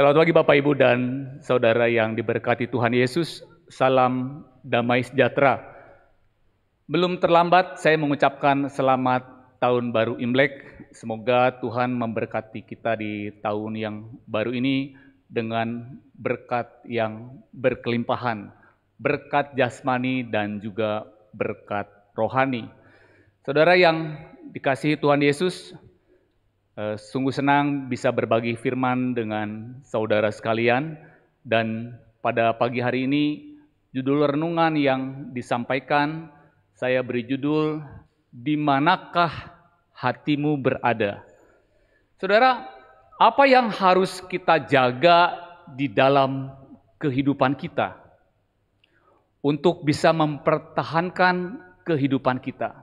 Selamat pagi Bapak Ibu dan Saudara yang diberkati Tuhan Yesus. Salam damai sejahtera. Belum terlambat saya mengucapkan selamat tahun baru Imlek. Semoga Tuhan memberkati kita di tahun yang baru ini dengan berkat yang berkelimpahan, berkat jasmani dan juga berkat rohani. Saudara yang dikasihi Tuhan Yesus, Eh, sungguh senang bisa berbagi firman dengan saudara sekalian dan pada pagi hari ini judul renungan yang disampaikan saya beri judul di manakah hatimu berada. Saudara, apa yang harus kita jaga di dalam kehidupan kita untuk bisa mempertahankan kehidupan kita?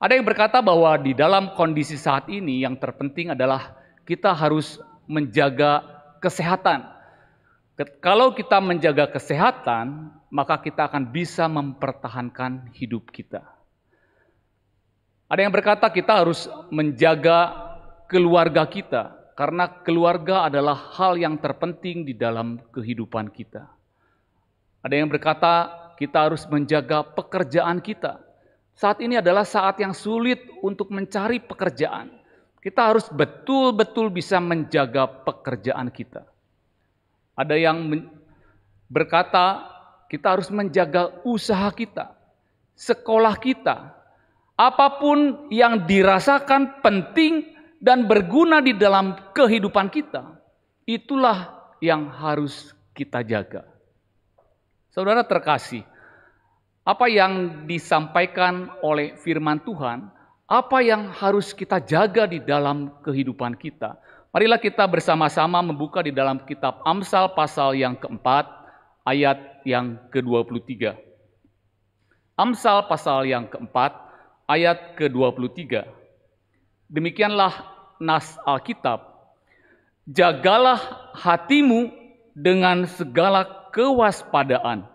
Ada yang berkata bahwa di dalam kondisi saat ini yang terpenting adalah kita harus menjaga kesehatan. Kalau kita menjaga kesehatan, maka kita akan bisa mempertahankan hidup kita. Ada yang berkata kita harus menjaga keluarga kita, karena keluarga adalah hal yang terpenting di dalam kehidupan kita. Ada yang berkata kita harus menjaga pekerjaan kita, saat ini adalah saat yang sulit untuk mencari pekerjaan. Kita harus betul-betul bisa menjaga pekerjaan kita. Ada yang berkata, kita harus menjaga usaha kita, sekolah kita, apapun yang dirasakan penting dan berguna di dalam kehidupan kita, itulah yang harus kita jaga. Saudara terkasih, apa yang disampaikan oleh firman Tuhan, apa yang harus kita jaga di dalam kehidupan kita. Marilah kita bersama-sama membuka di dalam kitab Amsal pasal yang keempat, ayat yang ke-23. Amsal pasal yang keempat, ayat ke-23. Demikianlah nas Alkitab. Jagalah hatimu dengan segala kewaspadaan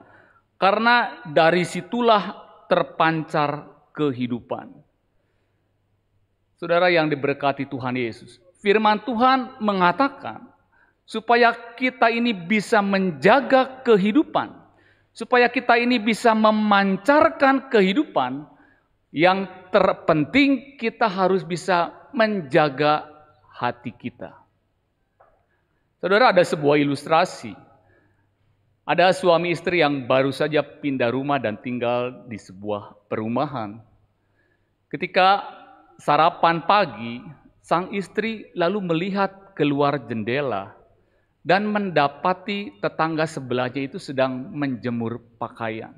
karena dari situlah terpancar kehidupan. Saudara yang diberkati Tuhan Yesus. Firman Tuhan mengatakan supaya kita ini bisa menjaga kehidupan, supaya kita ini bisa memancarkan kehidupan, yang terpenting kita harus bisa menjaga hati kita. Saudara ada sebuah ilustrasi ada suami istri yang baru saja pindah rumah dan tinggal di sebuah perumahan. Ketika sarapan pagi, sang istri lalu melihat keluar jendela dan mendapati tetangga sebelahnya itu sedang menjemur pakaian.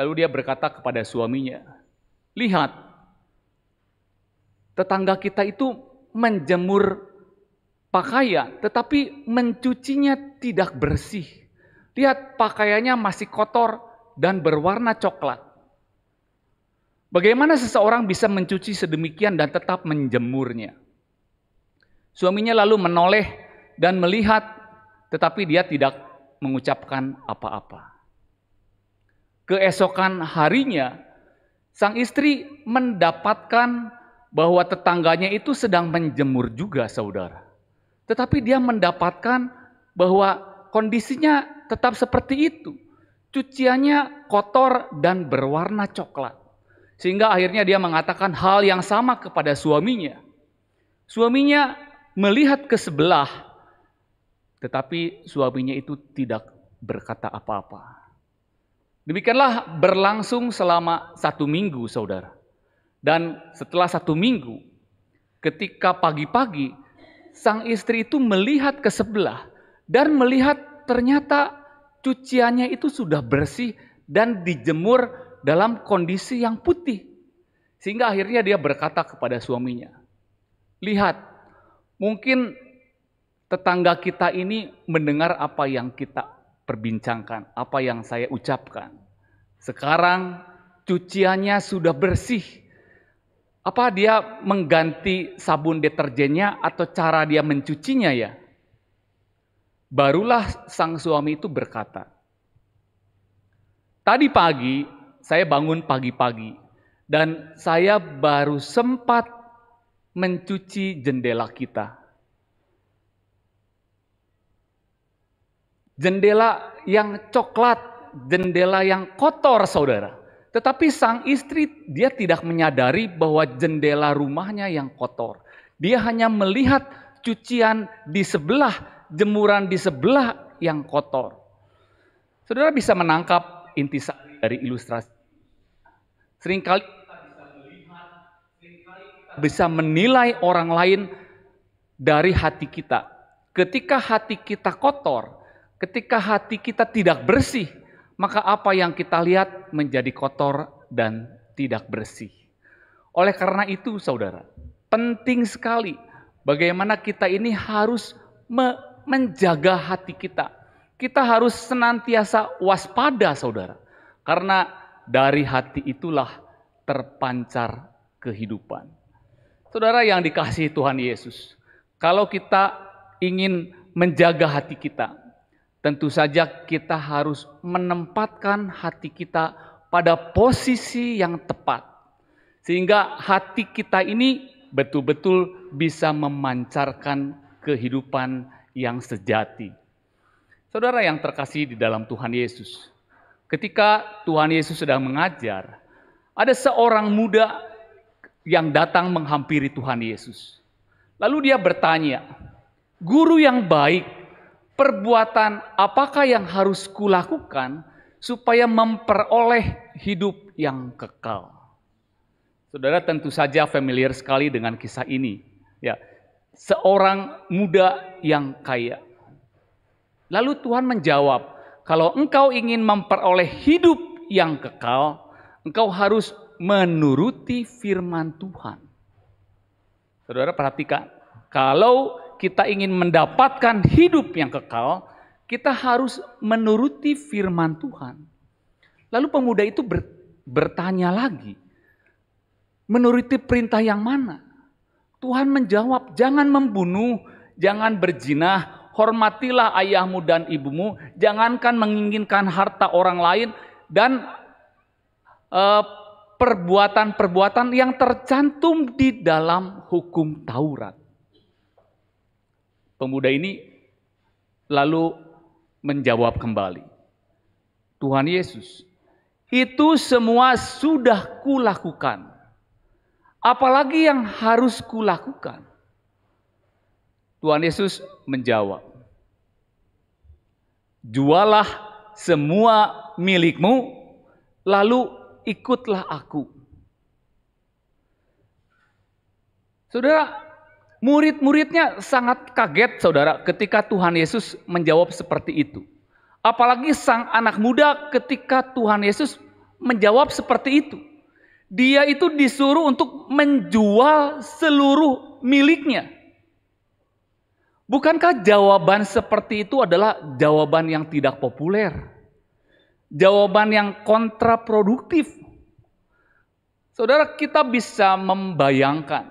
Lalu dia berkata kepada suaminya, "Lihat, tetangga kita itu menjemur pakaian, tetapi mencucinya tidak bersih." Lihat pakaiannya masih kotor dan berwarna coklat. Bagaimana seseorang bisa mencuci sedemikian dan tetap menjemurnya? Suaminya lalu menoleh dan melihat, tetapi dia tidak mengucapkan apa-apa. Keesokan harinya, sang istri mendapatkan bahwa tetangganya itu sedang menjemur juga, saudara. Tetapi dia mendapatkan bahwa kondisinya tetap seperti itu. Cuciannya kotor dan berwarna coklat. Sehingga akhirnya dia mengatakan hal yang sama kepada suaminya. Suaminya melihat ke sebelah, tetapi suaminya itu tidak berkata apa-apa. Demikianlah berlangsung selama satu minggu, saudara. Dan setelah satu minggu, ketika pagi-pagi sang istri itu melihat ke sebelah dan melihat ternyata cuciannya itu sudah bersih dan dijemur dalam kondisi yang putih. Sehingga akhirnya dia berkata kepada suaminya, "Lihat, mungkin tetangga kita ini mendengar apa yang kita perbincangkan, apa yang saya ucapkan. Sekarang cuciannya sudah bersih. Apa dia mengganti sabun deterjennya atau cara dia mencucinya ya?" Barulah sang suami itu berkata, "Tadi pagi saya bangun pagi-pagi dan saya baru sempat mencuci jendela kita. Jendela yang coklat, jendela yang kotor, saudara." Tetapi sang istri dia tidak menyadari bahwa jendela rumahnya yang kotor. Dia hanya melihat cucian di sebelah jemuran di sebelah yang kotor. Saudara bisa menangkap inti dari ilustrasi. Seringkali kita bisa melihat, bisa menilai orang lain dari hati kita. Ketika hati kita kotor, ketika hati kita tidak bersih, maka apa yang kita lihat menjadi kotor dan tidak bersih. Oleh karena itu, saudara, penting sekali bagaimana kita ini harus me menjaga hati kita. Kita harus senantiasa waspada, saudara, karena dari hati itulah terpancar kehidupan. Saudara yang dikasih Tuhan Yesus, kalau kita ingin menjaga hati kita, tentu saja kita harus menempatkan hati kita pada posisi yang tepat, sehingga hati kita ini betul-betul bisa memancarkan kehidupan yang sejati. Saudara yang terkasih di dalam Tuhan Yesus, ketika Tuhan Yesus sedang mengajar, ada seorang muda yang datang menghampiri Tuhan Yesus. Lalu dia bertanya, "Guru yang baik, perbuatan apakah yang harus kulakukan supaya memperoleh hidup yang kekal?" Saudara tentu saja familiar sekali dengan kisah ini, ya seorang muda yang kaya. Lalu Tuhan menjawab, "Kalau engkau ingin memperoleh hidup yang kekal, engkau harus menuruti firman Tuhan." Saudara perhatikan, kalau kita ingin mendapatkan hidup yang kekal, kita harus menuruti firman Tuhan. Lalu pemuda itu bertanya lagi, menuruti perintah yang mana? Tuhan menjawab, jangan membunuh, jangan berzinah, hormatilah ayahmu dan ibumu, jangankan menginginkan harta orang lain dan eh, perbuatan-perbuatan yang tercantum di dalam hukum Taurat. Pemuda ini lalu menjawab kembali, Tuhan Yesus, itu semua sudah kulakukan apalagi yang harus kulakukan? Tuhan Yesus menjawab, jualah semua milikmu, lalu ikutlah aku. Saudara, murid-muridnya sangat kaget saudara ketika Tuhan Yesus menjawab seperti itu. Apalagi sang anak muda ketika Tuhan Yesus menjawab seperti itu. Dia itu disuruh untuk menjual seluruh miliknya. Bukankah jawaban seperti itu adalah jawaban yang tidak populer? Jawaban yang kontraproduktif. Saudara, kita bisa membayangkan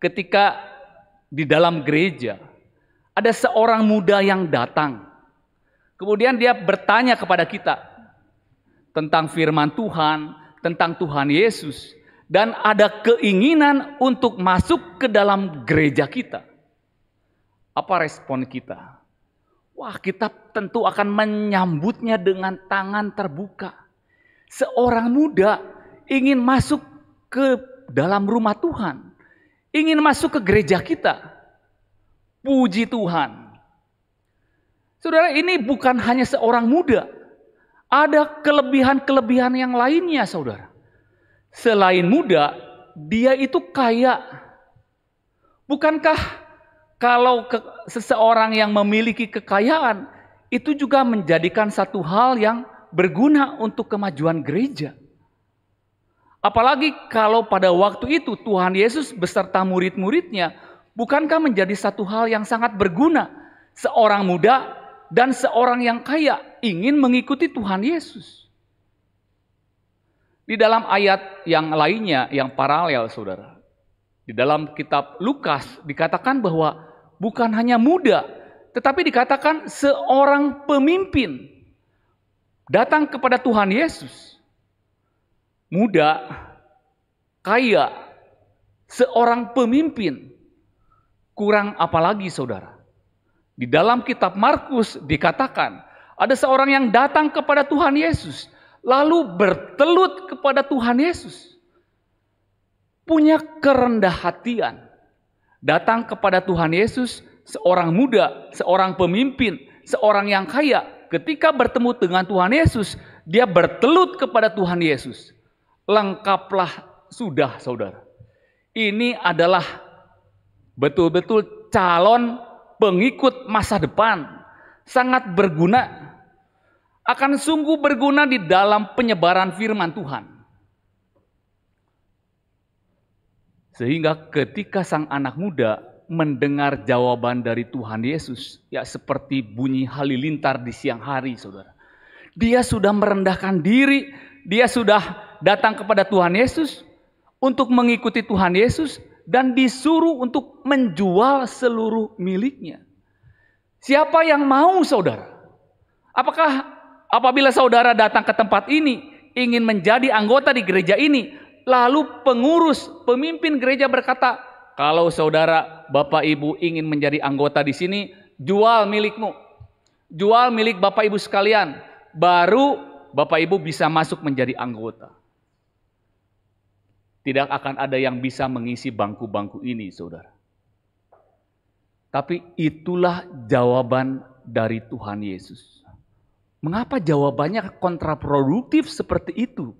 ketika di dalam gereja ada seorang muda yang datang. Kemudian dia bertanya kepada kita tentang firman Tuhan, tentang Tuhan Yesus dan ada keinginan untuk masuk ke dalam gereja kita. Apa respon kita? Wah, kita tentu akan menyambutnya dengan tangan terbuka. Seorang muda ingin masuk ke dalam rumah Tuhan, ingin masuk ke gereja kita. Puji Tuhan. Saudara, ini bukan hanya seorang muda, ada kelebihan-kelebihan yang lainnya, saudara. Selain muda, dia itu kaya. Bukankah kalau ke, seseorang yang memiliki kekayaan itu juga menjadikan satu hal yang berguna untuk kemajuan gereja? Apalagi kalau pada waktu itu Tuhan Yesus beserta murid-muridnya, bukankah menjadi satu hal yang sangat berguna? Seorang muda dan seorang yang kaya ingin mengikuti Tuhan Yesus. Di dalam ayat yang lainnya yang paralel Saudara. Di dalam kitab Lukas dikatakan bahwa bukan hanya muda, tetapi dikatakan seorang pemimpin datang kepada Tuhan Yesus. Muda, kaya, seorang pemimpin. Kurang apalagi saudara. Di dalam kitab Markus dikatakan, ada seorang yang datang kepada Tuhan Yesus, lalu bertelut kepada Tuhan Yesus. Punya kerendah hatian. Datang kepada Tuhan Yesus, seorang muda, seorang pemimpin, seorang yang kaya. Ketika bertemu dengan Tuhan Yesus, dia bertelut kepada Tuhan Yesus. Lengkaplah sudah saudara. Ini adalah betul-betul calon pengikut masa depan sangat berguna akan sungguh berguna di dalam penyebaran firman Tuhan. Sehingga ketika sang anak muda mendengar jawaban dari Tuhan Yesus, ya seperti bunyi halilintar di siang hari, saudara. Dia sudah merendahkan diri, dia sudah datang kepada Tuhan Yesus untuk mengikuti Tuhan Yesus, dan disuruh untuk menjual seluruh miliknya. Siapa yang mau saudara? Apakah apabila saudara datang ke tempat ini ingin menjadi anggota di gereja ini, lalu pengurus, pemimpin gereja berkata, "Kalau saudara, Bapak Ibu ingin menjadi anggota di sini, jual milikmu. Jual milik Bapak Ibu sekalian, baru Bapak Ibu bisa masuk menjadi anggota." Tidak akan ada yang bisa mengisi bangku-bangku ini, saudara. Tapi itulah jawaban dari Tuhan Yesus. Mengapa jawabannya kontraproduktif seperti itu?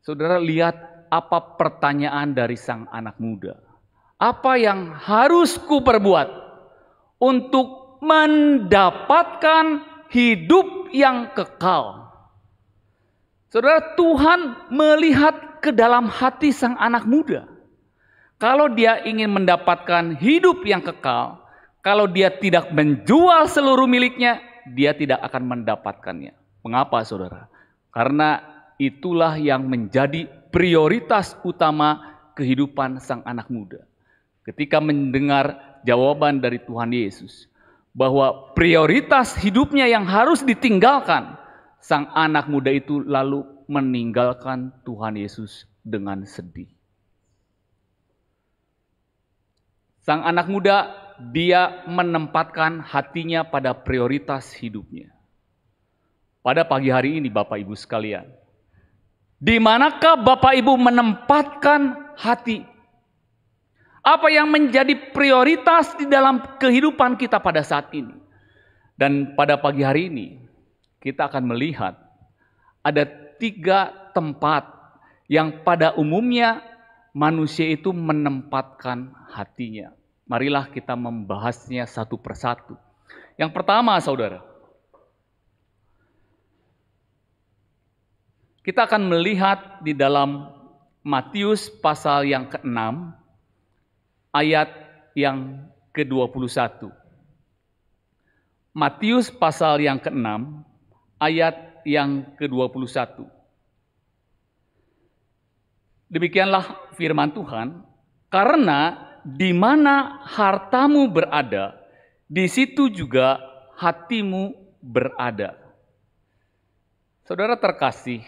Saudara lihat apa pertanyaan dari sang anak muda. Apa yang harus perbuat untuk mendapatkan hidup yang kekal? Saudara, Tuhan melihat ke dalam hati sang anak muda. Kalau dia ingin mendapatkan hidup yang kekal, kalau dia tidak menjual seluruh miliknya, dia tidak akan mendapatkannya. Mengapa, saudara? Karena itulah yang menjadi prioritas utama kehidupan sang anak muda. Ketika mendengar jawaban dari Tuhan Yesus bahwa prioritas hidupnya yang harus ditinggalkan sang anak muda itu lalu meninggalkan Tuhan Yesus dengan sedih. Sang anak muda, dia menempatkan hatinya pada prioritas hidupnya. Pada pagi hari ini, Bapak Ibu sekalian, di manakah Bapak Ibu menempatkan hati? Apa yang menjadi prioritas di dalam kehidupan kita pada saat ini? Dan pada pagi hari ini, kita akan melihat ada tiga tempat yang pada umumnya manusia itu menempatkan hatinya. Marilah kita membahasnya satu persatu. Yang pertama, saudara, kita akan melihat di dalam Matius pasal yang ke-6 ayat yang ke-21. Matius pasal yang ke-6 ayat yang ke-21. Demikianlah firman Tuhan, karena di mana hartamu berada, di situ juga hatimu berada. Saudara terkasih,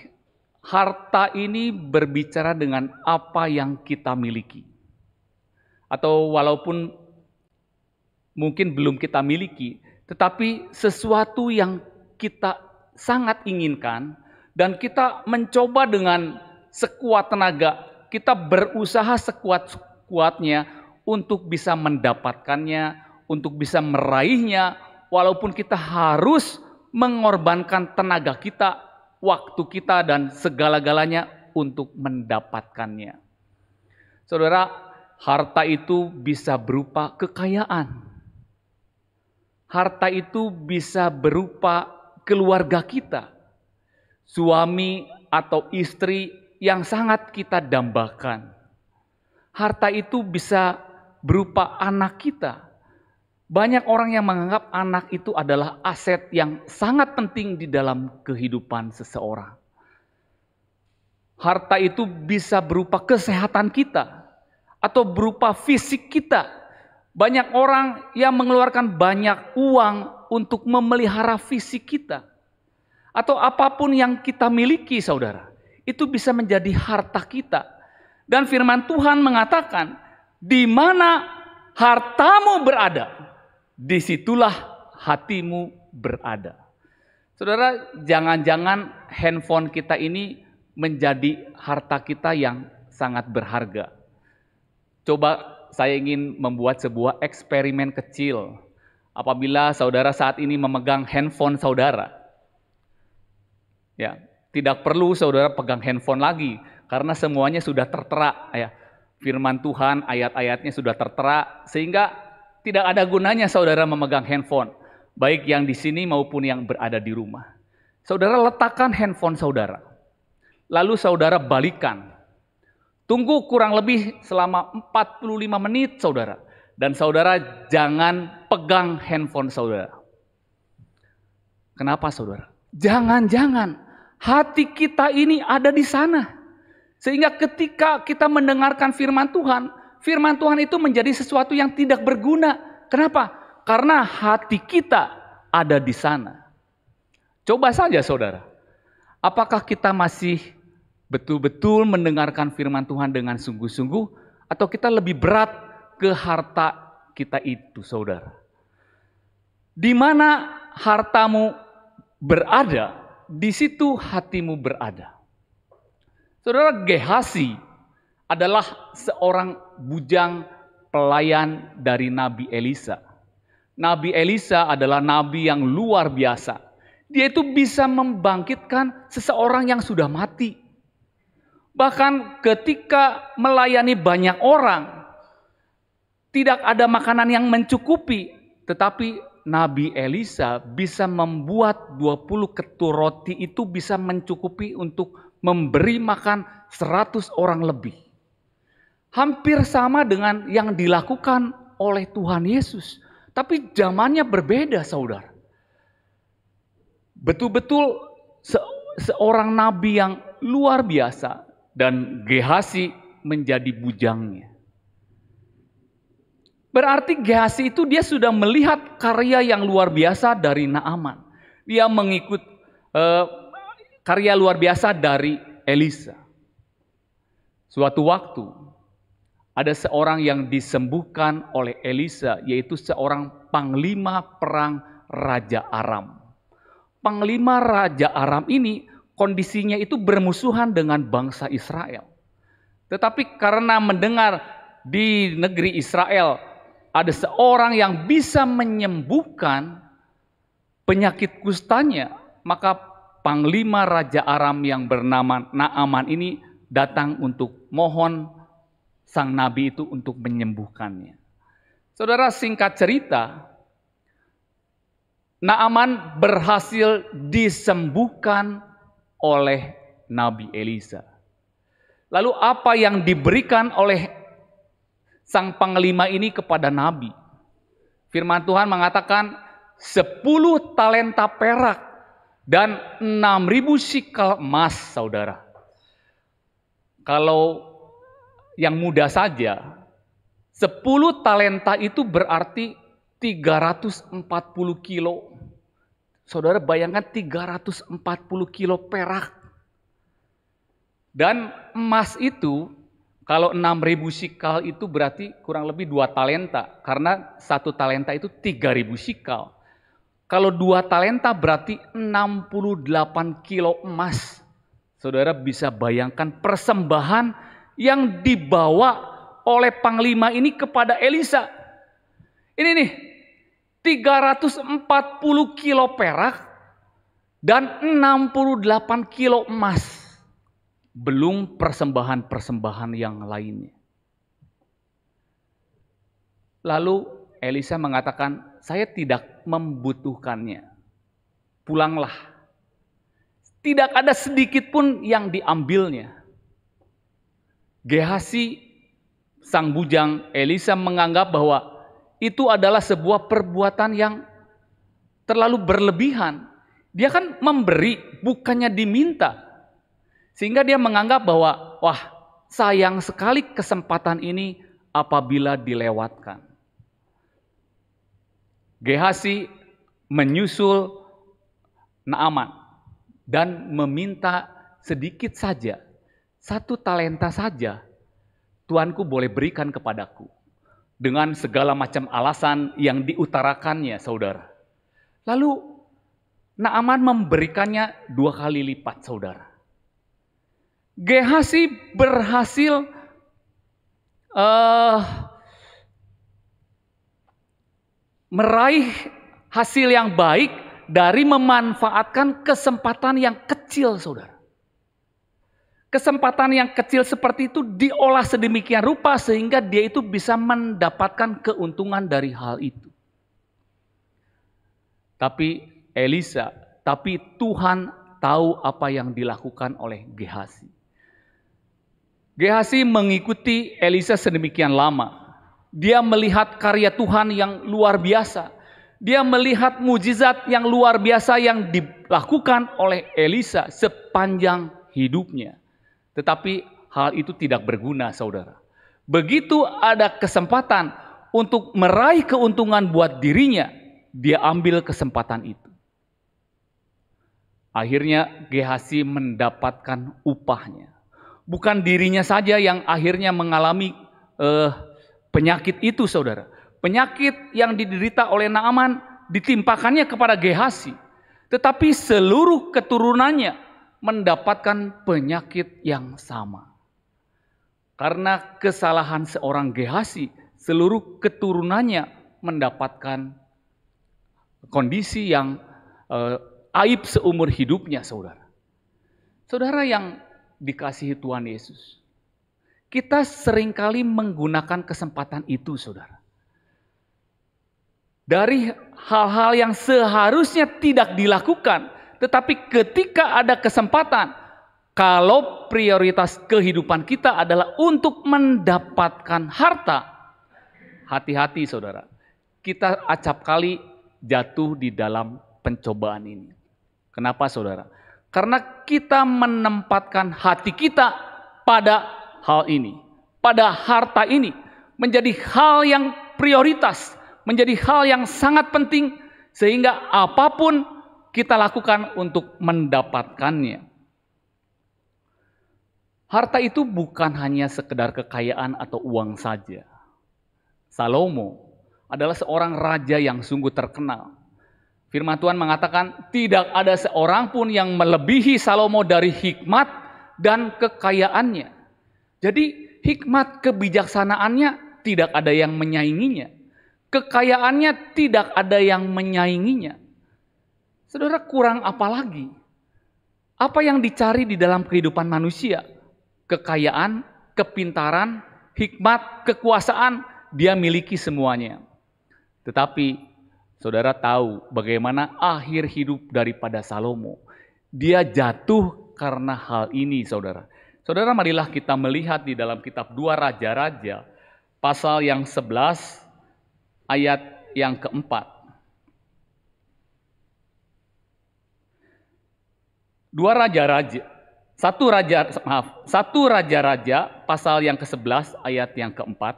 harta ini berbicara dengan apa yang kita miliki. Atau walaupun mungkin belum kita miliki, tetapi sesuatu yang kita sangat inginkan dan kita mencoba dengan sekuat tenaga, kita berusaha sekuat-kuatnya untuk bisa mendapatkannya, untuk bisa meraihnya, walaupun kita harus mengorbankan tenaga kita, waktu kita, dan segala-galanya untuk mendapatkannya. Saudara, harta itu bisa berupa kekayaan. Harta itu bisa berupa keluarga kita, suami atau istri yang sangat kita dambakan. Harta itu bisa berupa anak kita. Banyak orang yang menganggap anak itu adalah aset yang sangat penting di dalam kehidupan seseorang. Harta itu bisa berupa kesehatan kita atau berupa fisik kita. Banyak orang yang mengeluarkan banyak uang untuk memelihara fisik kita atau apapun yang kita miliki, saudara, itu bisa menjadi harta kita. Dan firman Tuhan mengatakan, di mana hartamu berada, disitulah hatimu berada. Saudara, jangan-jangan handphone kita ini menjadi harta kita yang sangat berharga. Coba saya ingin membuat sebuah eksperimen kecil apabila saudara saat ini memegang handphone saudara. Ya, tidak perlu saudara pegang handphone lagi karena semuanya sudah tertera ya. Firman Tuhan ayat-ayatnya sudah tertera sehingga tidak ada gunanya saudara memegang handphone baik yang di sini maupun yang berada di rumah. Saudara letakkan handphone saudara. Lalu saudara balikan. Tunggu kurang lebih selama 45 menit saudara. Dan saudara jangan pegang handphone saudara. Kenapa saudara? Jangan-jangan hati kita ini ada di sana. Sehingga ketika kita mendengarkan firman Tuhan, firman Tuhan itu menjadi sesuatu yang tidak berguna. Kenapa? Karena hati kita ada di sana. Coba saja saudara, apakah kita masih betul-betul mendengarkan firman Tuhan dengan sungguh-sungguh atau kita lebih berat ke harta kita itu, saudara. Di mana hartamu berada, di situ hatimu berada. Saudara Gehasi adalah seorang bujang pelayan dari Nabi Elisa. Nabi Elisa adalah nabi yang luar biasa. Dia itu bisa membangkitkan seseorang yang sudah mati. Bahkan ketika melayani banyak orang, tidak ada makanan yang mencukupi, tetapi Nabi Elisa bisa membuat 20 ketur roti itu bisa mencukupi untuk memberi makan 100 orang lebih. Hampir sama dengan yang dilakukan oleh Tuhan Yesus. Tapi zamannya berbeda saudara. Betul-betul se seorang nabi yang luar biasa dan Gehasi menjadi bujangnya. Berarti Gehasi itu dia sudah melihat karya yang luar biasa dari Naaman. Dia mengikut eh, karya luar biasa dari Elisa. Suatu waktu ada seorang yang disembuhkan oleh Elisa yaitu seorang panglima perang Raja Aram. Panglima Raja Aram ini kondisinya itu bermusuhan dengan bangsa Israel. Tetapi karena mendengar di negeri Israel ada seorang yang bisa menyembuhkan penyakit kustanya, maka panglima raja Aram yang bernama Naaman ini datang untuk mohon sang nabi itu untuk menyembuhkannya. Saudara singkat cerita, Naaman berhasil disembuhkan oleh Nabi Elisa. Lalu apa yang diberikan oleh sang panglima ini kepada nabi. Firman Tuhan mengatakan sepuluh talenta perak dan enam ribu sikal emas, Saudara. Kalau yang muda saja sepuluh talenta itu berarti 340 kilo. Saudara bayangkan 340 kilo perak. Dan emas itu kalau 6000 sikal itu berarti kurang lebih dua talenta karena satu talenta itu 3000 sikal. Kalau dua talenta berarti 68 kilo emas. Saudara bisa bayangkan persembahan yang dibawa oleh panglima ini kepada Elisa. Ini nih 340 kilo perak dan 68 kilo emas belum persembahan-persembahan yang lainnya. Lalu Elisa mengatakan, "Saya tidak membutuhkannya. Pulanglah." Tidak ada sedikit pun yang diambilnya. Gehasi sang bujang Elisa menganggap bahwa itu adalah sebuah perbuatan yang terlalu berlebihan. Dia kan memberi, bukannya diminta. Sehingga dia menganggap bahwa, wah sayang sekali kesempatan ini apabila dilewatkan. Gehasi menyusul Naaman dan meminta sedikit saja, satu talenta saja, Tuanku boleh berikan kepadaku. Dengan segala macam alasan yang diutarakannya, saudara. Lalu Naaman memberikannya dua kali lipat, saudara. Gehasi berhasil uh, meraih hasil yang baik dari memanfaatkan kesempatan yang kecil, saudara. Kesempatan yang kecil seperti itu diolah sedemikian rupa sehingga dia itu bisa mendapatkan keuntungan dari hal itu. Tapi Elisa, tapi Tuhan tahu apa yang dilakukan oleh Gehasi. Gehasi mengikuti Elisa sedemikian lama. Dia melihat karya Tuhan yang luar biasa. Dia melihat mujizat yang luar biasa yang dilakukan oleh Elisa sepanjang hidupnya. Tetapi hal itu tidak berguna, saudara. Begitu ada kesempatan untuk meraih keuntungan buat dirinya, dia ambil kesempatan itu. Akhirnya Gehasi mendapatkan upahnya bukan dirinya saja yang akhirnya mengalami eh, penyakit itu, saudara. Penyakit yang diderita oleh Naaman ditimpakannya kepada Gehasi, tetapi seluruh keturunannya mendapatkan penyakit yang sama. Karena kesalahan seorang Gehasi, seluruh keturunannya mendapatkan kondisi yang eh, aib seumur hidupnya, saudara. Saudara yang dikasihi Tuhan Yesus. Kita seringkali menggunakan kesempatan itu, saudara. Dari hal-hal yang seharusnya tidak dilakukan, tetapi ketika ada kesempatan, kalau prioritas kehidupan kita adalah untuk mendapatkan harta, hati-hati saudara, kita acap kali jatuh di dalam pencobaan ini. Kenapa saudara? Karena kita menempatkan hati kita pada hal ini, pada harta ini menjadi hal yang prioritas, menjadi hal yang sangat penting sehingga apapun kita lakukan untuk mendapatkannya. Harta itu bukan hanya sekedar kekayaan atau uang saja. Salomo adalah seorang raja yang sungguh terkenal. Firman Tuhan mengatakan tidak ada seorang pun yang melebihi Salomo dari hikmat dan kekayaannya. Jadi hikmat kebijaksanaannya tidak ada yang menyainginya. Kekayaannya tidak ada yang menyainginya. Saudara kurang apa lagi? Apa yang dicari di dalam kehidupan manusia? Kekayaan, kepintaran, hikmat, kekuasaan, dia miliki semuanya. Tetapi Saudara tahu bagaimana akhir hidup daripada Salomo. Dia jatuh karena hal ini, saudara. Saudara, marilah kita melihat di dalam kitab dua Raja-Raja, pasal yang sebelas, ayat yang keempat. Dua raja-raja, satu raja, maaf, satu raja-raja pasal yang ke-11 ayat yang keempat.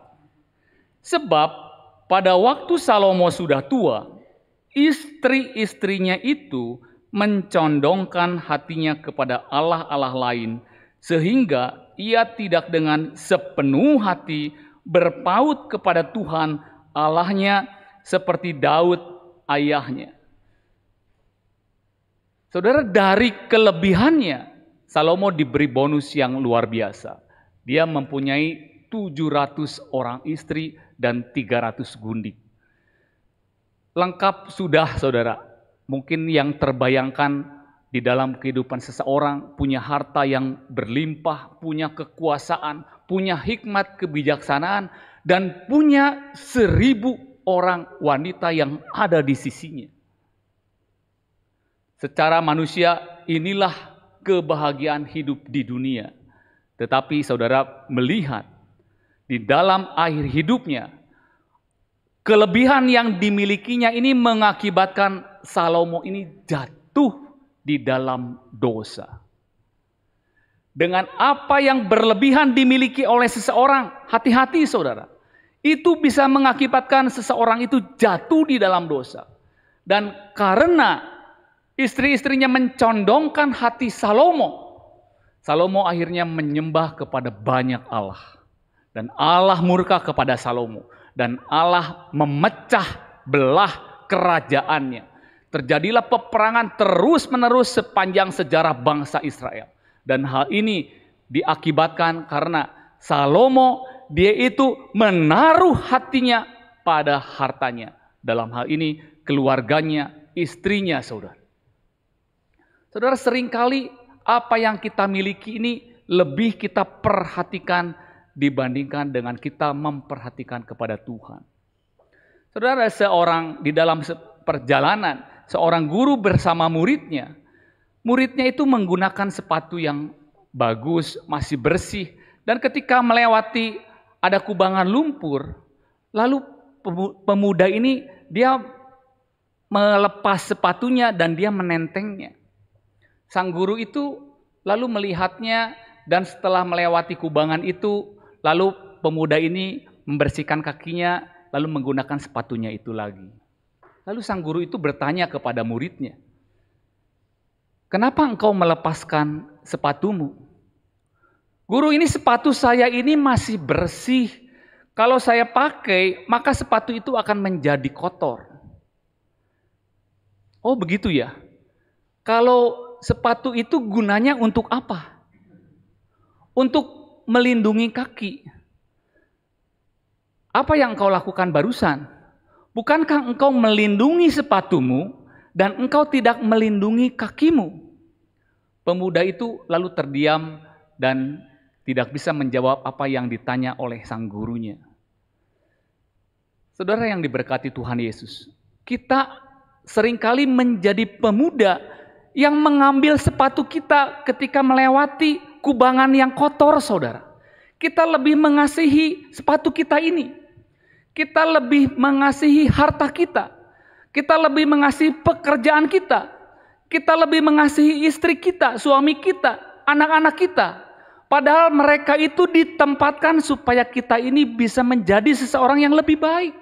Sebab pada waktu Salomo sudah tua, istri-istrinya itu mencondongkan hatinya kepada allah-allah lain, sehingga ia tidak dengan sepenuh hati berpaut kepada Tuhan Allahnya seperti Daud ayahnya. Saudara, dari kelebihannya, Salomo diberi bonus yang luar biasa. Dia mempunyai 700 orang istri dan 300 gundik. Lengkap sudah saudara. Mungkin yang terbayangkan di dalam kehidupan seseorang punya harta yang berlimpah, punya kekuasaan, punya hikmat kebijaksanaan, dan punya seribu orang wanita yang ada di sisinya. Secara manusia inilah kebahagiaan hidup di dunia. Tetapi saudara melihat di dalam akhir hidupnya Kelebihan yang dimilikinya ini mengakibatkan Salomo ini jatuh di dalam dosa. Dengan apa yang berlebihan dimiliki oleh seseorang, hati-hati saudara. Itu bisa mengakibatkan seseorang itu jatuh di dalam dosa. Dan karena istri-istrinya mencondongkan hati Salomo, Salomo akhirnya menyembah kepada banyak Allah. Dan Allah murka kepada Salomo dan Allah memecah belah kerajaannya. Terjadilah peperangan terus-menerus sepanjang sejarah bangsa Israel. Dan hal ini diakibatkan karena Salomo dia itu menaruh hatinya pada hartanya. Dalam hal ini keluarganya, istrinya saudara. Saudara seringkali apa yang kita miliki ini lebih kita perhatikan dibandingkan dengan kita memperhatikan kepada Tuhan. Saudara, seorang di dalam perjalanan, seorang guru bersama muridnya, muridnya itu menggunakan sepatu yang bagus, masih bersih, dan ketika melewati ada kubangan lumpur, lalu pemuda ini dia melepas sepatunya dan dia menentengnya. Sang guru itu lalu melihatnya dan setelah melewati kubangan itu Lalu pemuda ini membersihkan kakinya, lalu menggunakan sepatunya itu lagi. Lalu sang guru itu bertanya kepada muridnya, "Kenapa engkau melepaskan sepatumu?" "Guru, ini sepatu saya ini masih bersih. Kalau saya pakai, maka sepatu itu akan menjadi kotor." "Oh, begitu ya. Kalau sepatu itu gunanya untuk apa?" "Untuk melindungi kaki. Apa yang engkau lakukan barusan? Bukankah engkau melindungi sepatumu dan engkau tidak melindungi kakimu? Pemuda itu lalu terdiam dan tidak bisa menjawab apa yang ditanya oleh sang gurunya. Saudara yang diberkati Tuhan Yesus, kita seringkali menjadi pemuda yang mengambil sepatu kita ketika melewati kubangan yang kotor saudara. Kita lebih mengasihi sepatu kita ini. Kita lebih mengasihi harta kita. Kita lebih mengasihi pekerjaan kita. Kita lebih mengasihi istri kita, suami kita, anak-anak kita. Padahal mereka itu ditempatkan supaya kita ini bisa menjadi seseorang yang lebih baik.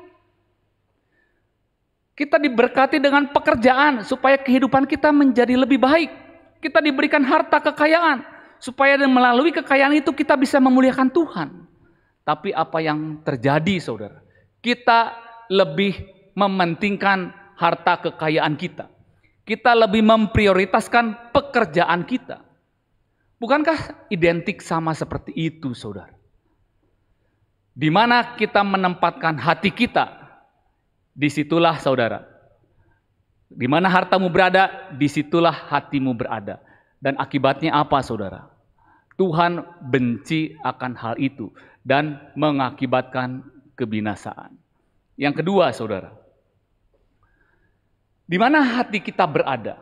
Kita diberkati dengan pekerjaan supaya kehidupan kita menjadi lebih baik. Kita diberikan harta kekayaan supaya melalui kekayaan itu kita bisa memuliakan Tuhan. Tapi apa yang terjadi saudara? Kita lebih mementingkan harta kekayaan kita. Kita lebih memprioritaskan pekerjaan kita. Bukankah identik sama seperti itu saudara? Di mana kita menempatkan hati kita, disitulah saudara. Di mana hartamu berada, disitulah hatimu berada. Dan akibatnya apa saudara? Tuhan benci akan hal itu dan mengakibatkan kebinasaan. Yang kedua, saudara, di mana hati kita berada?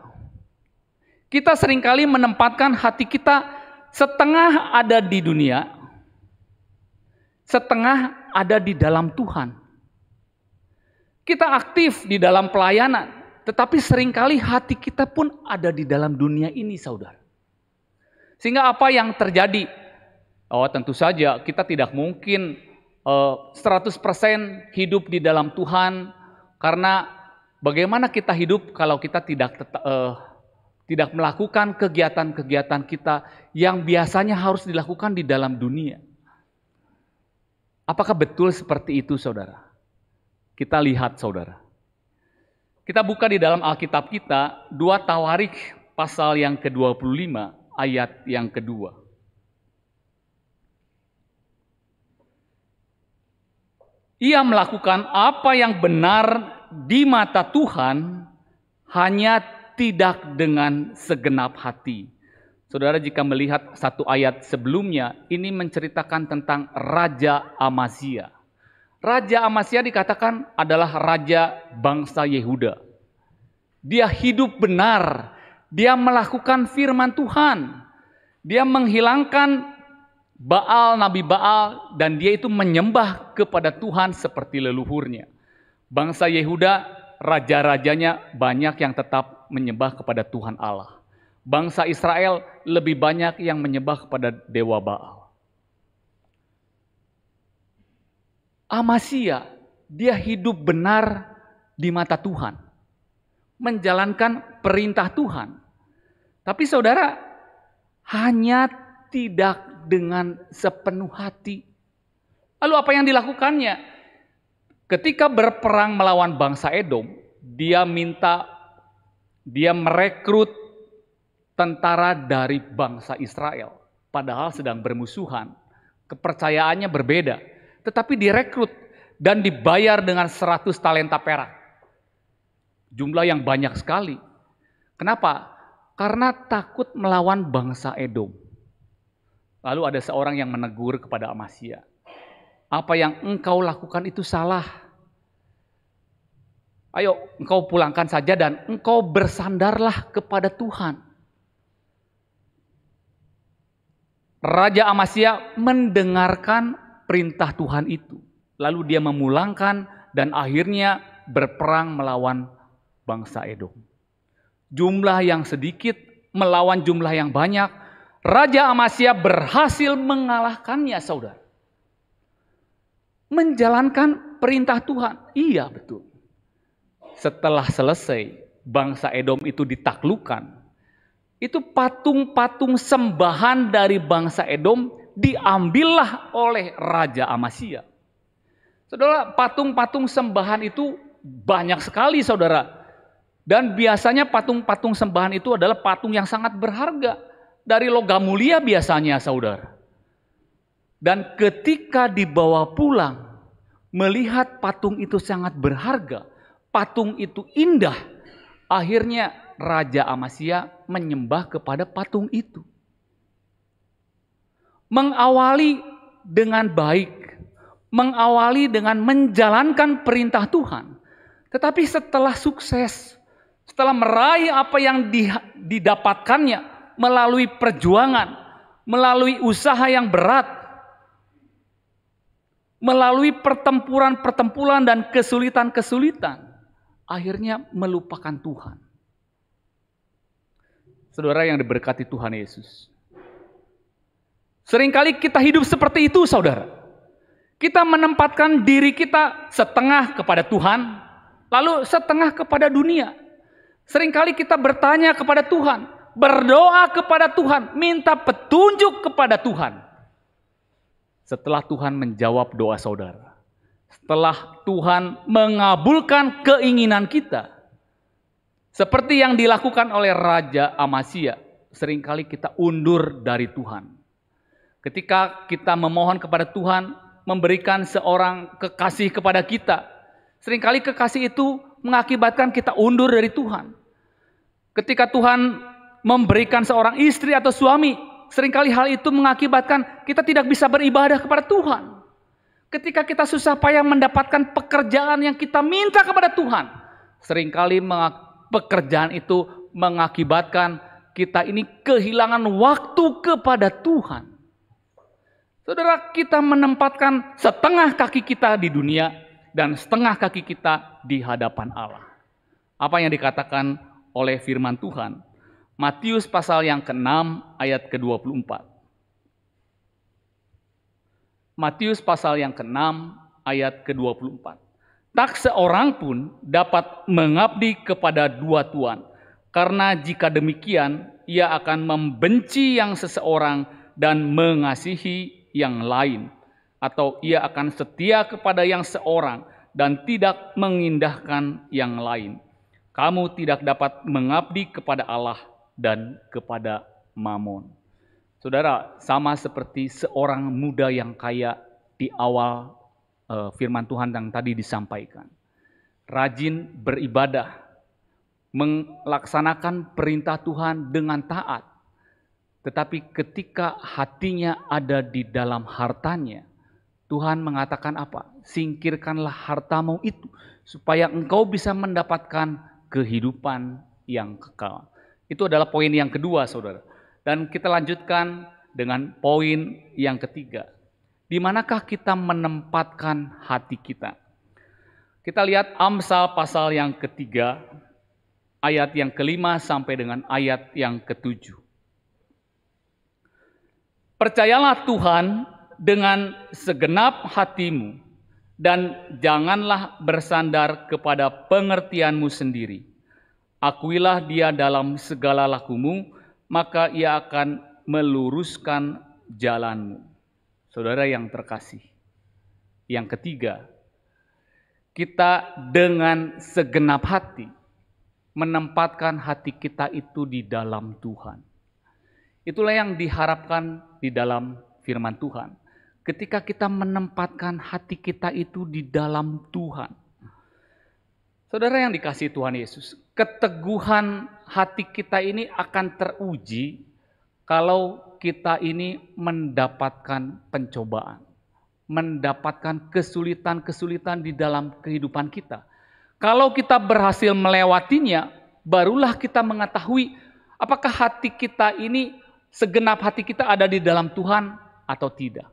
Kita seringkali menempatkan hati kita setengah ada di dunia, setengah ada di dalam Tuhan. Kita aktif di dalam pelayanan, tetapi seringkali hati kita pun ada di dalam dunia ini, saudara. Sehingga apa yang terjadi? Oh, tentu saja kita tidak mungkin uh, eh, 100% hidup di dalam Tuhan karena bagaimana kita hidup kalau kita tidak uh, tidak melakukan kegiatan-kegiatan kita yang biasanya harus dilakukan di dalam dunia. Apakah betul seperti itu, saudara? Kita lihat, saudara. Kita buka di dalam Alkitab kita, dua Tawarik pasal yang ke-25 ayat yang kedua. Ia melakukan apa yang benar di mata Tuhan hanya tidak dengan segenap hati. Saudara jika melihat satu ayat sebelumnya, ini menceritakan tentang Raja Amasya. Raja Amasya dikatakan adalah raja bangsa Yehuda. Dia hidup benar, dia melakukan firman Tuhan. Dia menghilangkan Baal, Nabi Baal, dan dia itu menyembah kepada Tuhan seperti leluhurnya. Bangsa Yehuda, raja-rajanya banyak yang tetap menyembah kepada Tuhan Allah. Bangsa Israel lebih banyak yang menyembah kepada Dewa Baal. Amasya, dia hidup benar di mata Tuhan menjalankan perintah Tuhan. Tapi saudara, hanya tidak dengan sepenuh hati. Lalu apa yang dilakukannya? Ketika berperang melawan bangsa Edom, dia minta, dia merekrut tentara dari bangsa Israel. Padahal sedang bermusuhan, kepercayaannya berbeda. Tetapi direkrut dan dibayar dengan 100 talenta perak. Jumlah yang banyak sekali. Kenapa? Karena takut melawan bangsa Edom. Lalu ada seorang yang menegur kepada Amasya. Apa yang engkau lakukan itu salah. Ayo engkau pulangkan saja dan engkau bersandarlah kepada Tuhan. Raja Amasya mendengarkan perintah Tuhan itu. Lalu dia memulangkan dan akhirnya berperang melawan bangsa Edom. Jumlah yang sedikit melawan jumlah yang banyak, Raja Amasya berhasil mengalahkannya saudara. Menjalankan perintah Tuhan, iya betul. Setelah selesai, bangsa Edom itu ditaklukan. Itu patung-patung sembahan dari bangsa Edom diambillah oleh Raja Amasya. Saudara, patung-patung sembahan itu banyak sekali saudara. Dan biasanya patung-patung sembahan itu adalah patung yang sangat berharga. Dari logam mulia biasanya saudara. Dan ketika dibawa pulang, melihat patung itu sangat berharga, patung itu indah, akhirnya Raja Amasya menyembah kepada patung itu. Mengawali dengan baik, mengawali dengan menjalankan perintah Tuhan. Tetapi setelah sukses setelah meraih apa yang didapatkannya melalui perjuangan, melalui usaha yang berat, melalui pertempuran-pertempuran dan kesulitan-kesulitan, akhirnya melupakan Tuhan. Saudara yang diberkati Tuhan Yesus. Seringkali kita hidup seperti itu, saudara. Kita menempatkan diri kita setengah kepada Tuhan, lalu setengah kepada dunia. Seringkali kita bertanya kepada Tuhan, berdoa kepada Tuhan, minta petunjuk kepada Tuhan. Setelah Tuhan menjawab doa saudara, setelah Tuhan mengabulkan keinginan kita, seperti yang dilakukan oleh Raja Amasya, seringkali kita undur dari Tuhan. Ketika kita memohon kepada Tuhan, memberikan seorang kekasih kepada kita, seringkali kekasih itu mengakibatkan kita undur dari Tuhan. Ketika Tuhan memberikan seorang istri atau suami, seringkali hal itu mengakibatkan kita tidak bisa beribadah kepada Tuhan. Ketika kita susah payah mendapatkan pekerjaan yang kita minta kepada Tuhan, seringkali pekerjaan itu mengakibatkan kita ini kehilangan waktu kepada Tuhan. Saudara, kita menempatkan setengah kaki kita di dunia dan setengah kaki kita di hadapan Allah. Apa yang dikatakan oleh firman Tuhan. Matius pasal yang ke-6 ayat ke-24. Matius pasal yang ke-6 ayat ke-24. Tak seorang pun dapat mengabdi kepada dua tuan, karena jika demikian ia akan membenci yang seseorang dan mengasihi yang lain, atau ia akan setia kepada yang seorang dan tidak mengindahkan yang lain kamu tidak dapat mengabdi kepada Allah dan kepada Mamon. Saudara, sama seperti seorang muda yang kaya di awal eh, firman Tuhan yang tadi disampaikan. Rajin beribadah, melaksanakan perintah Tuhan dengan taat. Tetapi ketika hatinya ada di dalam hartanya, Tuhan mengatakan apa? Singkirkanlah hartamu itu supaya engkau bisa mendapatkan kehidupan yang kekal. Itu adalah poin yang kedua, saudara. Dan kita lanjutkan dengan poin yang ketiga. Di manakah kita menempatkan hati kita? Kita lihat Amsal pasal yang ketiga, ayat yang kelima sampai dengan ayat yang ketujuh. Percayalah Tuhan dengan segenap hatimu dan janganlah bersandar kepada pengertianmu sendiri. Akuilah dia dalam segala lakumu, maka ia akan meluruskan jalanmu. Saudara yang terkasih. Yang ketiga, kita dengan segenap hati menempatkan hati kita itu di dalam Tuhan. Itulah yang diharapkan di dalam firman Tuhan ketika kita menempatkan hati kita itu di dalam Tuhan. Saudara yang dikasih Tuhan Yesus, keteguhan hati kita ini akan teruji kalau kita ini mendapatkan pencobaan, mendapatkan kesulitan-kesulitan di dalam kehidupan kita. Kalau kita berhasil melewatinya, barulah kita mengetahui apakah hati kita ini segenap hati kita ada di dalam Tuhan atau tidak.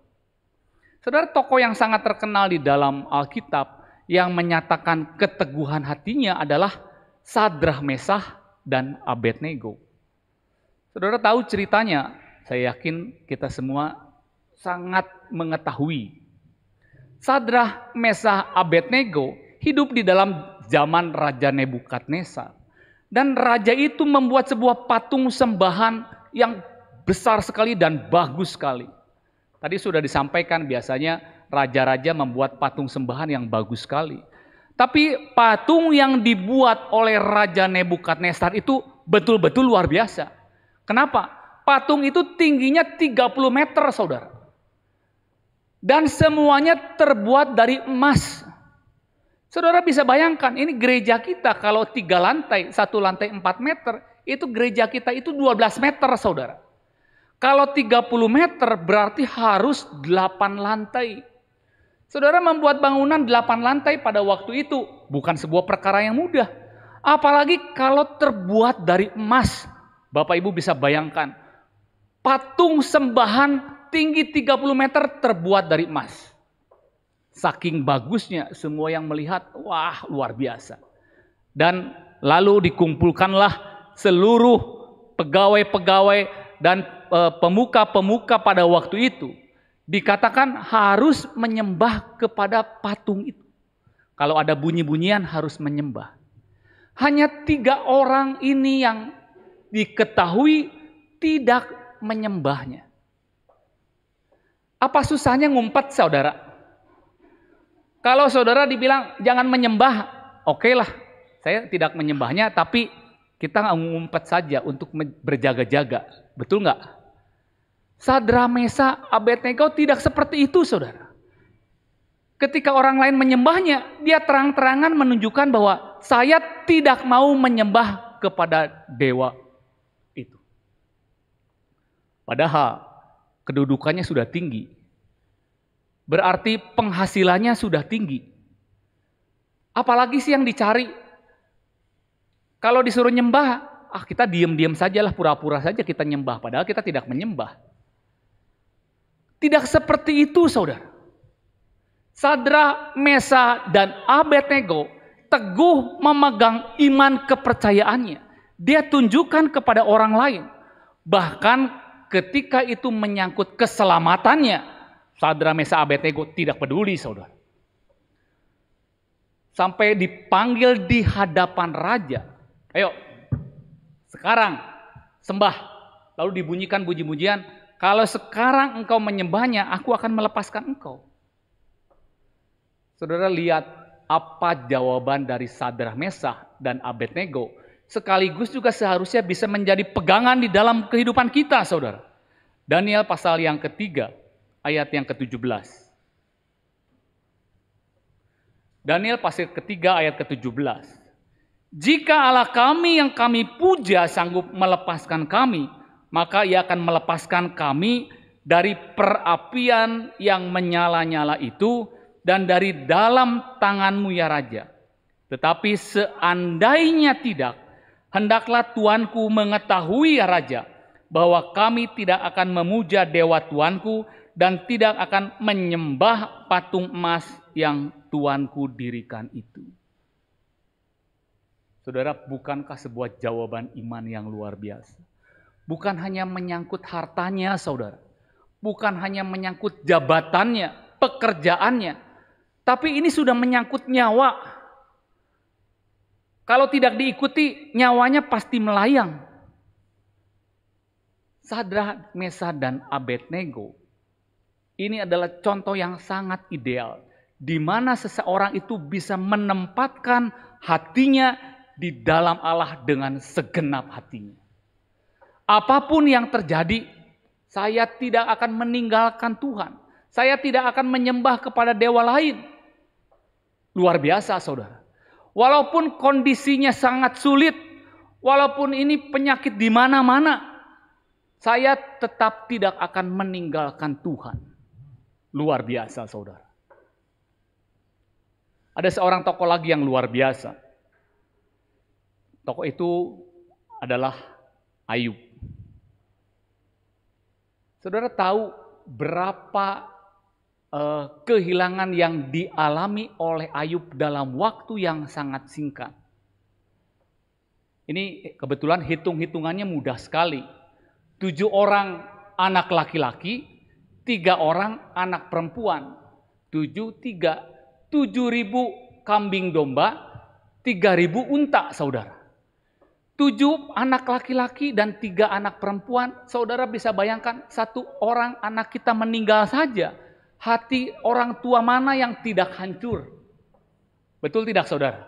Saudara tokoh yang sangat terkenal di dalam Alkitab yang menyatakan keteguhan hatinya adalah Sadrah Mesah dan Abednego. Saudara tahu ceritanya, saya yakin kita semua sangat mengetahui. Sadrah Mesah Abednego hidup di dalam zaman Raja Nebukadnezar. Dan raja itu membuat sebuah patung sembahan yang besar sekali dan bagus sekali. Tadi sudah disampaikan biasanya raja-raja membuat patung sembahan yang bagus sekali. Tapi patung yang dibuat oleh Raja Nebukadnezar itu betul-betul luar biasa. Kenapa? Patung itu tingginya 30 meter saudara. Dan semuanya terbuat dari emas. Saudara bisa bayangkan ini gereja kita kalau tiga lantai, satu lantai 4 meter. Itu gereja kita itu 12 meter saudara. Kalau 30 meter berarti harus 8 lantai. Saudara membuat bangunan 8 lantai pada waktu itu bukan sebuah perkara yang mudah. Apalagi kalau terbuat dari emas. Bapak Ibu bisa bayangkan. Patung sembahan tinggi 30 meter terbuat dari emas. Saking bagusnya semua yang melihat, wah luar biasa. Dan lalu dikumpulkanlah seluruh pegawai-pegawai dan e, pemuka-pemuka pada waktu itu dikatakan harus menyembah kepada patung itu. Kalau ada bunyi-bunyian harus menyembah. Hanya tiga orang ini yang diketahui tidak menyembahnya. Apa susahnya ngumpet saudara? Kalau saudara dibilang jangan menyembah, oke okay lah. Saya tidak menyembahnya tapi kita ngumpet saja untuk berjaga-jaga Betul nggak? Sadra, Mesa, Abednego tidak seperti itu saudara. Ketika orang lain menyembahnya, dia terang-terangan menunjukkan bahwa saya tidak mau menyembah kepada dewa itu. Padahal kedudukannya sudah tinggi. Berarti penghasilannya sudah tinggi. Apalagi sih yang dicari? Kalau disuruh nyembah, ah kita diam-diam sajalah, pura-pura saja kita nyembah. Padahal kita tidak menyembah. Tidak seperti itu saudara. Sadra, Mesa, dan Abednego teguh memegang iman kepercayaannya. Dia tunjukkan kepada orang lain. Bahkan ketika itu menyangkut keselamatannya, Sadra, Mesa, Abednego tidak peduli saudara. Sampai dipanggil di hadapan raja. Ayo sekarang sembah, lalu dibunyikan puji-pujian. Kalau sekarang engkau menyembahnya, aku akan melepaskan engkau. Saudara lihat apa jawaban dari Sadrah Mesah dan Abednego. Sekaligus juga seharusnya bisa menjadi pegangan di dalam kehidupan kita saudara. Daniel pasal yang ketiga ayat yang ke-17. Daniel pasal ketiga ayat ke-17. Jika Allah kami yang kami puja sanggup melepaskan kami, maka ia akan melepaskan kami dari perapian yang menyala-nyala itu dan dari dalam tanganmu ya Raja. Tetapi seandainya tidak, hendaklah Tuanku mengetahui ya Raja, bahwa kami tidak akan memuja dewa Tuanku dan tidak akan menyembah patung emas yang Tuanku dirikan itu. Saudara, bukankah sebuah jawaban iman yang luar biasa? Bukan hanya menyangkut hartanya, saudara. Bukan hanya menyangkut jabatannya, pekerjaannya. Tapi ini sudah menyangkut nyawa. Kalau tidak diikuti, nyawanya pasti melayang. Sadra, Mesa, dan Abednego. Ini adalah contoh yang sangat ideal. Di mana seseorang itu bisa menempatkan hatinya di dalam Allah dengan segenap hatinya. Apapun yang terjadi, saya tidak akan meninggalkan Tuhan. Saya tidak akan menyembah kepada dewa lain. Luar biasa, saudara. Walaupun kondisinya sangat sulit, walaupun ini penyakit di mana-mana, saya tetap tidak akan meninggalkan Tuhan. Luar biasa, saudara. Ada seorang tokoh lagi yang luar biasa. Tokoh itu adalah Ayub. Saudara tahu berapa uh, kehilangan yang dialami oleh Ayub dalam waktu yang sangat singkat? Ini kebetulan hitung-hitungannya mudah sekali. Tujuh orang anak laki-laki, tiga orang anak perempuan. Tujuh, tiga, tujuh ribu kambing domba, tiga ribu unta saudara. Tujuh anak laki-laki dan tiga anak perempuan, saudara bisa bayangkan satu orang anak kita meninggal saja. Hati orang tua mana yang tidak hancur? Betul tidak saudara?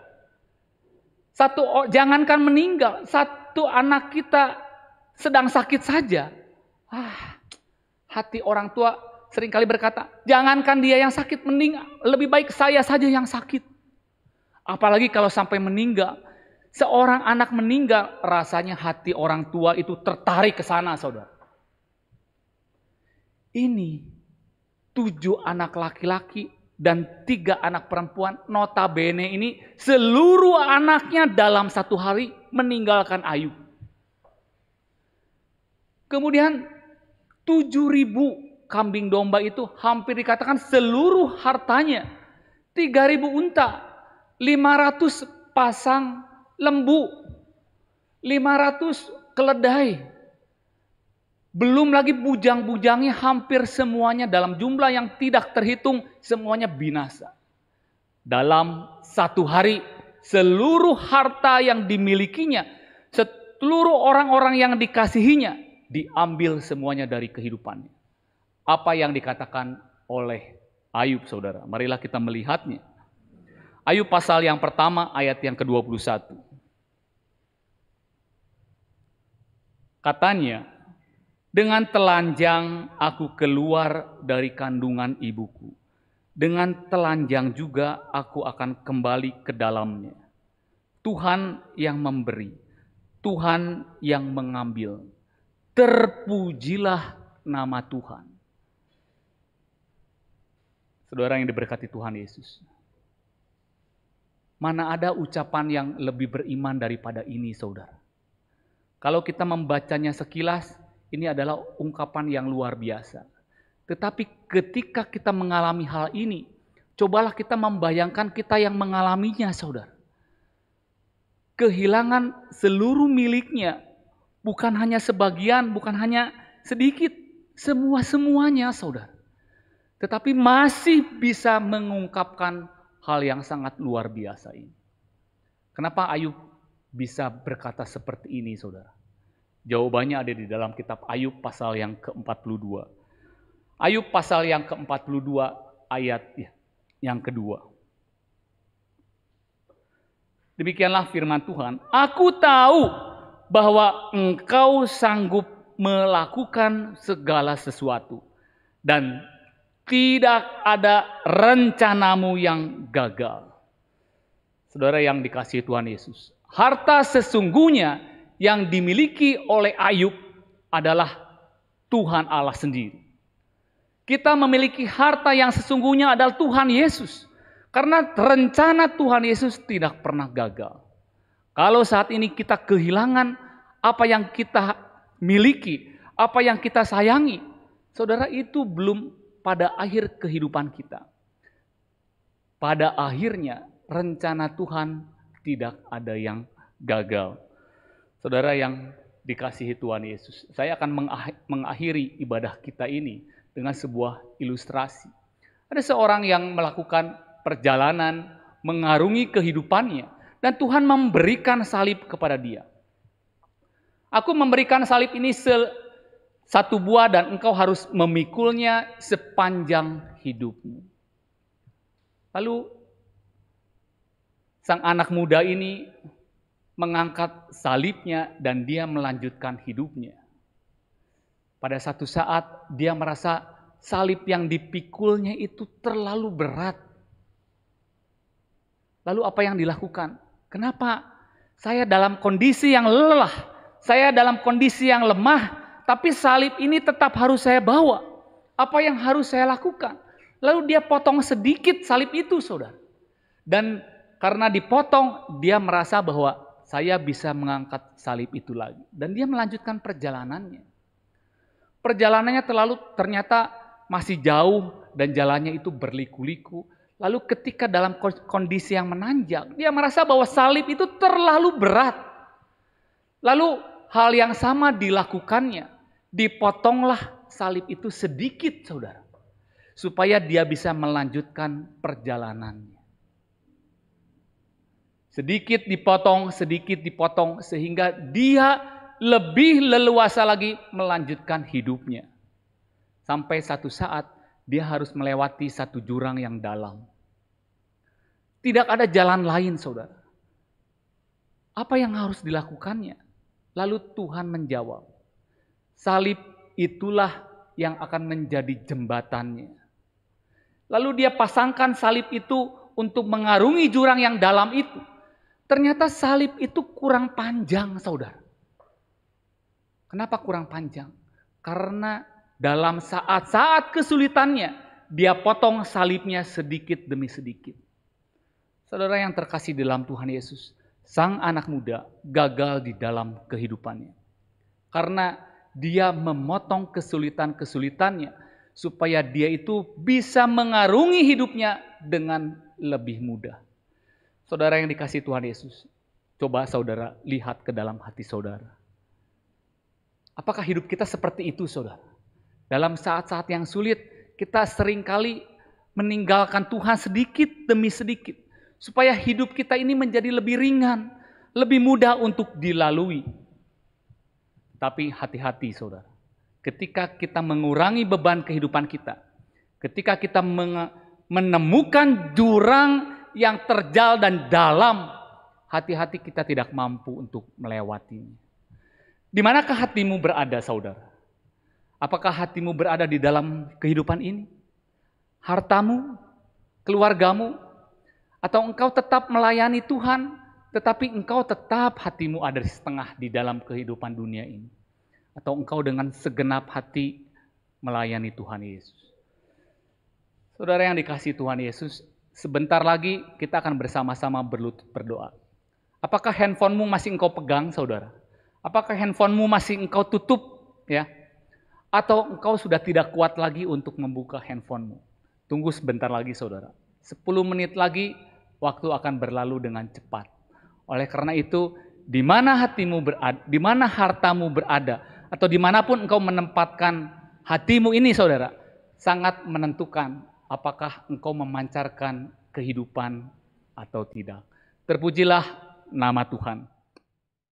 Satu jangankan meninggal, satu anak kita sedang sakit saja. Ah, hati orang tua seringkali berkata, jangankan dia yang sakit, mending lebih baik saya saja yang sakit. Apalagi kalau sampai meninggal, seorang anak meninggal, rasanya hati orang tua itu tertarik ke sana, saudara. Ini tujuh anak laki-laki dan tiga anak perempuan, notabene ini seluruh anaknya dalam satu hari meninggalkan Ayub. Kemudian tujuh ribu kambing domba itu hampir dikatakan seluruh hartanya. tiga ribu unta, lima ratus pasang lembu, 500 keledai. Belum lagi bujang-bujangnya hampir semuanya dalam jumlah yang tidak terhitung semuanya binasa. Dalam satu hari seluruh harta yang dimilikinya, seluruh orang-orang yang dikasihinya diambil semuanya dari kehidupannya. Apa yang dikatakan oleh Ayub saudara. Marilah kita melihatnya. Ayub pasal yang pertama ayat yang ke-21. Katanya, dengan telanjang aku keluar dari kandungan ibuku. Dengan telanjang juga aku akan kembali ke dalamnya. Tuhan yang memberi, Tuhan yang mengambil. Terpujilah nama Tuhan. Saudara yang diberkati Tuhan Yesus. Mana ada ucapan yang lebih beriman daripada ini, saudara? Kalau kita membacanya sekilas, ini adalah ungkapan yang luar biasa. Tetapi ketika kita mengalami hal ini, cobalah kita membayangkan kita yang mengalaminya, saudara. Kehilangan seluruh miliknya, bukan hanya sebagian, bukan hanya sedikit, semua-semuanya, saudara. Tetapi masih bisa mengungkapkan hal yang sangat luar biasa ini. Kenapa Ayub bisa berkata seperti ini, saudara? Jawabannya ada di dalam kitab Ayub pasal yang ke-42. Ayub pasal yang ke-42 ayat ya, yang kedua. Demikianlah firman Tuhan. Aku tahu bahwa engkau sanggup melakukan segala sesuatu. Dan tidak ada rencanamu yang gagal. Saudara yang dikasih Tuhan Yesus. Harta sesungguhnya yang dimiliki oleh Ayub adalah Tuhan Allah sendiri. Kita memiliki harta yang sesungguhnya adalah Tuhan Yesus. Karena rencana Tuhan Yesus tidak pernah gagal. Kalau saat ini kita kehilangan apa yang kita miliki, apa yang kita sayangi, saudara itu belum pada akhir kehidupan kita. Pada akhirnya rencana Tuhan tidak ada yang gagal. Saudara yang dikasihi Tuhan Yesus, saya akan mengakhiri ibadah kita ini dengan sebuah ilustrasi. Ada seorang yang melakukan perjalanan mengarungi kehidupannya dan Tuhan memberikan salib kepada dia. Aku memberikan salib ini satu buah dan engkau harus memikulnya sepanjang hidupmu. Lalu sang anak muda ini mengangkat salibnya dan dia melanjutkan hidupnya. Pada satu saat dia merasa salib yang dipikulnya itu terlalu berat. Lalu apa yang dilakukan? Kenapa saya dalam kondisi yang lelah, saya dalam kondisi yang lemah, tapi salib ini tetap harus saya bawa. Apa yang harus saya lakukan? Lalu dia potong sedikit salib itu, saudara. Dan karena dipotong dia merasa bahwa saya bisa mengangkat salib itu lagi dan dia melanjutkan perjalanannya. Perjalanannya terlalu ternyata masih jauh dan jalannya itu berliku-liku. Lalu ketika dalam kondisi yang menanjak, dia merasa bahwa salib itu terlalu berat. Lalu hal yang sama dilakukannya, dipotonglah salib itu sedikit saudara. Supaya dia bisa melanjutkan perjalanannya. Sedikit dipotong, sedikit dipotong, sehingga dia lebih leluasa lagi melanjutkan hidupnya. Sampai satu saat dia harus melewati satu jurang yang dalam. Tidak ada jalan lain, saudara. Apa yang harus dilakukannya? Lalu Tuhan menjawab, "Salib itulah yang akan menjadi jembatannya." Lalu dia pasangkan salib itu untuk mengarungi jurang yang dalam itu. Ternyata salib itu kurang panjang, saudara. Kenapa kurang panjang? Karena dalam saat-saat kesulitannya, dia potong salibnya sedikit demi sedikit. Saudara yang terkasih dalam Tuhan Yesus, sang anak muda gagal di dalam kehidupannya. Karena dia memotong kesulitan-kesulitannya supaya dia itu bisa mengarungi hidupnya dengan lebih mudah. Saudara yang dikasih Tuhan Yesus, coba saudara lihat ke dalam hati saudara. Apakah hidup kita seperti itu saudara? Dalam saat-saat yang sulit, kita seringkali meninggalkan Tuhan sedikit demi sedikit. Supaya hidup kita ini menjadi lebih ringan, lebih mudah untuk dilalui. Tapi hati-hati saudara, ketika kita mengurangi beban kehidupan kita, ketika kita menemukan jurang yang terjal dan dalam, hati-hati kita tidak mampu untuk melewatinya. Di manakah hatimu berada, saudara? Apakah hatimu berada di dalam kehidupan ini? Hartamu, keluargamu, atau engkau tetap melayani Tuhan, tetapi engkau tetap hatimu ada di setengah di dalam kehidupan dunia ini, atau engkau dengan segenap hati melayani Tuhan Yesus. Saudara yang dikasih Tuhan Yesus, sebentar lagi kita akan bersama-sama berlutut berdoa. Apakah handphonemu masih engkau pegang, saudara? Apakah handphonemu masih engkau tutup, ya? Atau engkau sudah tidak kuat lagi untuk membuka handphonemu? Tunggu sebentar lagi, saudara. Sepuluh menit lagi, waktu akan berlalu dengan cepat. Oleh karena itu, di mana hatimu berada, di mana hartamu berada, atau dimanapun engkau menempatkan hatimu ini, saudara, sangat menentukan apakah engkau memancarkan kehidupan atau tidak. Terpujilah nama Tuhan.